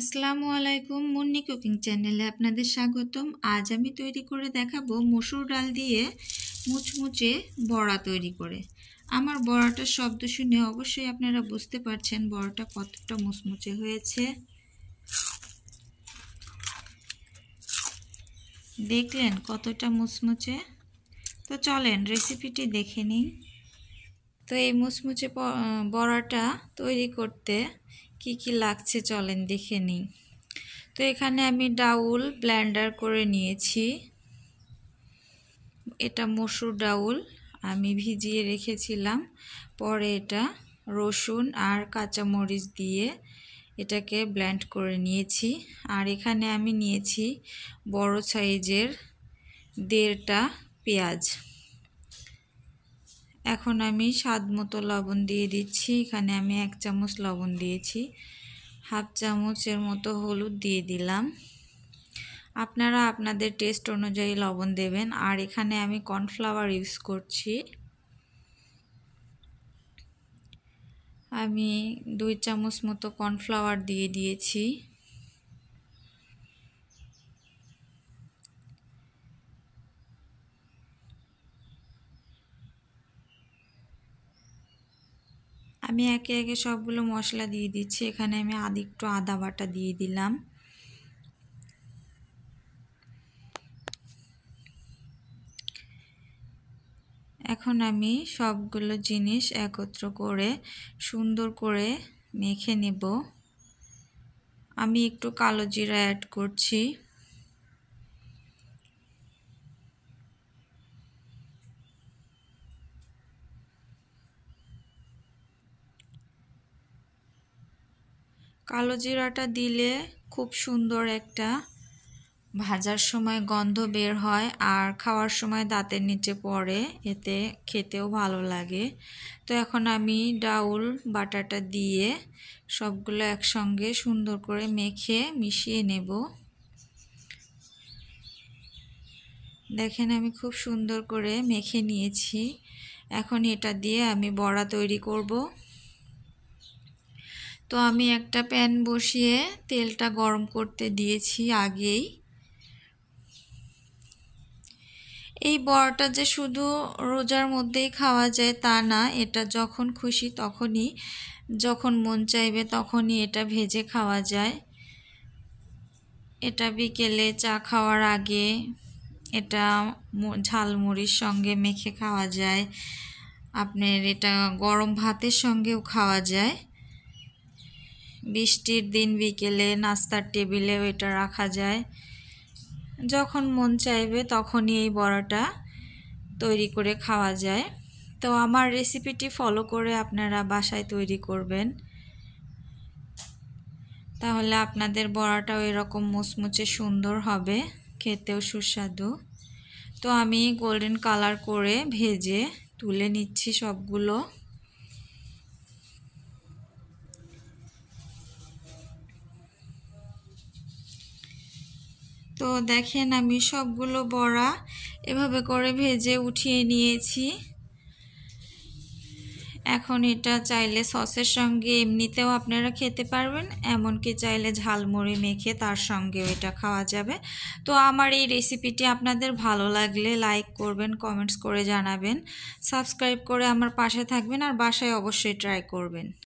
আসসালামু আলাইকুম মুন্নি কুকিং চ্যানেলে আপনাদের স্বাগতম আজ আমি তৈরি করে দেখাবো মসুর ডাল দিয়ে মুচমুচে বড়া তৈরি করে আমার বড়াটার শব্দ শুনে অবশ্যই আপনারা বুঝতে পারছেন বড়াটা কতটা মুচমুচে হয়েছে দেখলেন কতটা মুচমুচে তো চলেন রেসিপিটি দেখে নিন তো এই মুচমুচে বড়াটা তৈরি করতে কি কি লাগছে চলেন দেখে নিই তো এখানে আমি ডাউল ব্ল্যান্ডার করে নিয়েছি এটা মসুর ডাউল আমি ভিজিয়ে রেখেছিলাম পরে এটা রসুন আর কাঁচামরিচ দিয়ে এটাকে ব্ল্যান্ড করে নিয়েছি আর এখানে আমি নিয়েছি বড় সাইজের দেড়টা পেঁয়াজ এখন আমি স্বাদ মতো লবণ দিয়ে দিচ্ছি এখানে আমি এক চামচ লবণ দিয়েছি হাফ চামচের মতো হলুদ দিয়ে দিলাম আপনারা আপনাদের টেস্ট অনুযায়ী লবণ দেবেন আর এখানে আমি কর্নফ্লাওয়ার ইউজ করছি আমি দুই চামচ মতো কর্নফ্লাওয়ার দিয়ে দিয়েছি আমি একে একে সবগুলো মশলা দিয়ে দিচ্ছি এখানে আমি আদি একটু আদা বাটা দিয়ে দিলাম এখন আমি সবগুলো জিনিস একত্র করে সুন্দর করে মেখে নেব আমি একটু কালো জিরা অ্যাড করছি কালো জিরাটা দিলে খুব সুন্দর একটা ভাজার সময় গন্ধ বের হয় আর খাওয়ার সময় দাঁতের নিচে পড়ে এতে খেতেও ভালো লাগে তো এখন আমি ডাউল বাটাটা দিয়ে সবগুলো একসঙ্গে সুন্দর করে মেখে মিশিয়ে নেব দেখেন আমি খুব সুন্দর করে মেখে নিয়েছি এখন এটা দিয়ে আমি বড়া তৈরি করবো তো আমি একটা প্যান বসিয়ে তেলটা গরম করতে দিয়েছি আগেই এই বড়াটা যে শুধু রোজার মধ্যেই খাওয়া যায় তা না এটা যখন খুশি তখনই যখন মন চাইবে তখনই এটা ভেজে খাওয়া যায় এটা বিকেলে চা খাওয়ার আগে এটা ঝালমুড়ির সঙ্গে মেখে খাওয়া যায় আপনার এটা গরম ভাতের সঙ্গেও খাওয়া যায় বৃষ্টির দিন বিকেলে নাস্তার টেবিলে ওইটা রাখা যায় যখন মন চাইবে তখনই এই বড়াটা তৈরি করে খাওয়া যায় তো আমার রেসিপিটি ফলো করে আপনারা বাসায় তৈরি করবেন তাহলে আপনাদের বড়াটাও এরকম মুচমুচে সুন্দর হবে খেতেও সুস্বাদু তো আমি গোল্ডেন কালার করে ভেজে তুলে নিচ্ছি সবগুলো তো দেখেন আমি সবগুলো বড়া এভাবে করে ভেজে উঠিয়ে নিয়েছি এখন এটা চাইলে সসের সঙ্গে এমনিতেও আপনারা খেতে পারবেন এমনকি চাইলে ঝালমুড়ি মেখে তার সঙ্গেও এটা খাওয়া যাবে তো আমার এই রেসিপিটি আপনাদের ভালো লাগলে লাইক করবেন কমেন্টস করে জানাবেন সাবস্ক্রাইব করে আমার পাশে থাকবেন আর বাসায় অবশ্যই ট্রাই করবেন